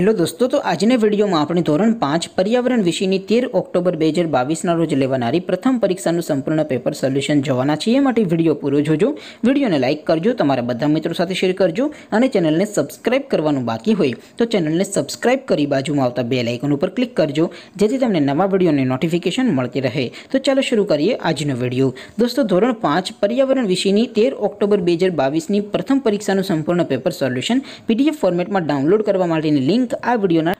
hello दोस्तों तो आज ने वीडियो मा आपण ધોરણ 5 પર્યાવરણ વિષયની 13 ઓક્ટોબર 2022 ના રોજ લેવાણારી પ્રથમ પરીક્ષા નું સંપૂર્ણ પેપર સોલ્યુશન જોવાના છે એ માટે વિડિયો પૂરો જોજો વિડિયોને લાઈક કરજો તમારા બધા મિત્રો સાથે શેર કરજો અને ચેનલને સબ્સ્ક્રાઇબ કરવાનું બાકી હોય તો ચેનલને સબ્સ્ક્રાઇબ કરી बाजूમાં આવતા બેલ આઇકન ઉપર ક્લિક કરજો જેથી તમને નવા વિડિયોની નોટિફિકેશન મળતી રહે તો ચાલો શરૂ કરીએ આજનો વિડિયો દોસ્તો ધોરણ 5 પર્યાવરણ વિષયની 13 ઓક્ટોબર 2022 ની પ્રથમ પરીક્ષા નું સંપૂર્ણ પેપર સોલ્યુશન પીડીએફ ફોર્મેટમાં ડાઉનલોડ કરવા માટેની લિંક આ વિડીયોના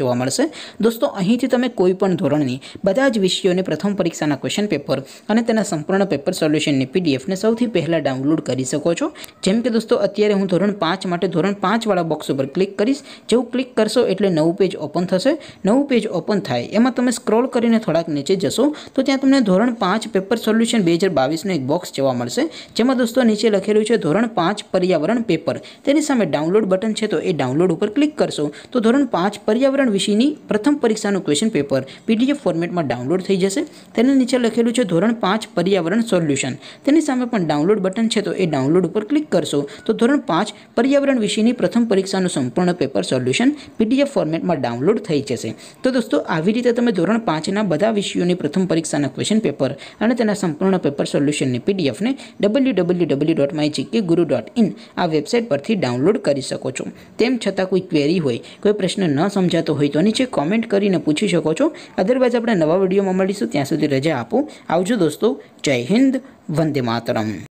જોવા મળશે દોસ્તો અહીંથી તમે કોઈપણ ધોરણની બધા જ વિષયોને પ્રથમ પરીક્ષાના ક્વેશ્ચન પેપર અને તેના સંપૂર્ણ પેપર સોલ્યુશનની પીડીએફ ને સૌથી પહેલા ડાઉનલોડ કરી શકો છો જેમ કે દોસ્તો અત્યારે હું ધોરણ 5 માટે ધોરણ 5 વાળા બોક્સ ઉપર ક્લિક કરીશ જે હું ક્લિક કરશો એટલે નવો પેજ ઓપન થશે નવો પેજ ઓપન થાય એમાં તમે સ્ક્રોલ કરીને થોડાક નીચે જશો તો ત્યાં તમને ધોરણ 5 પેપર સોલ્યુશન 2022 નો એક બોક્સ જોવા મળશે જેમાં દોસ્તો નીચે લખેલું છે ધોરણ 5 પર્યાવરણ પેપર તેની સામે ડાઉનલોડ બટન છે તો એ ડાઉનલોડ ઉપર ક્લિક કરશો તો ધોરણ 5 પર્યાવરણ વ્યાકરણ વિષયની પ્રથમ પરીક્ષાનું ક્વેશ્ચન પેપર પીડીએફ ફોર્મેટમાં ડાઉનલોડ થઈ જશે તેની નીચે લખેલું છે ધોરણ પાંચ પર્યાવરણ સોલ્યુશન તેની સામે પણ ડાઉનલોડ બટન છે તો એ ડાઉનલોડ ઉપર ક્લિક કરશો તો ધોરણ પાંચ પર્યાવરણ વિષયની પ્રથમ પરીક્ષાનું સંપૂર્ણ પેપર સોલ્યુશન પીડીએફ ફોર્મેટમાં ડાઉનલોડ થઈ જશે તો દોસ્તો આવી રીતે તમે ધોરણ પાંચના બધા વિષયોની પ્રથમ પરીક્ષાના ક્વેશ્ચન પેપર અને તેના સંપૂર્ણ પેપર સોલ્યુશનની પીડીએફને W W W dot my GK guru dot in આ વેબસાઇટ પરથી ડાઉનલોડ કરી શકો છો તેમ છતાં કોઈ ક્વેરી હોય કોઈ પ્રશ્ન ન સમજાતો હોય હોઈ તો નીચે કમેન્ટ કરીને પૂછી શકો છો આદરવાજ આપણે નવો વિડિયો માં મળીશું ત્યાં સુધી રજા આપો આવજો દોસ્તો જય હિન્દ વંદે માતરમ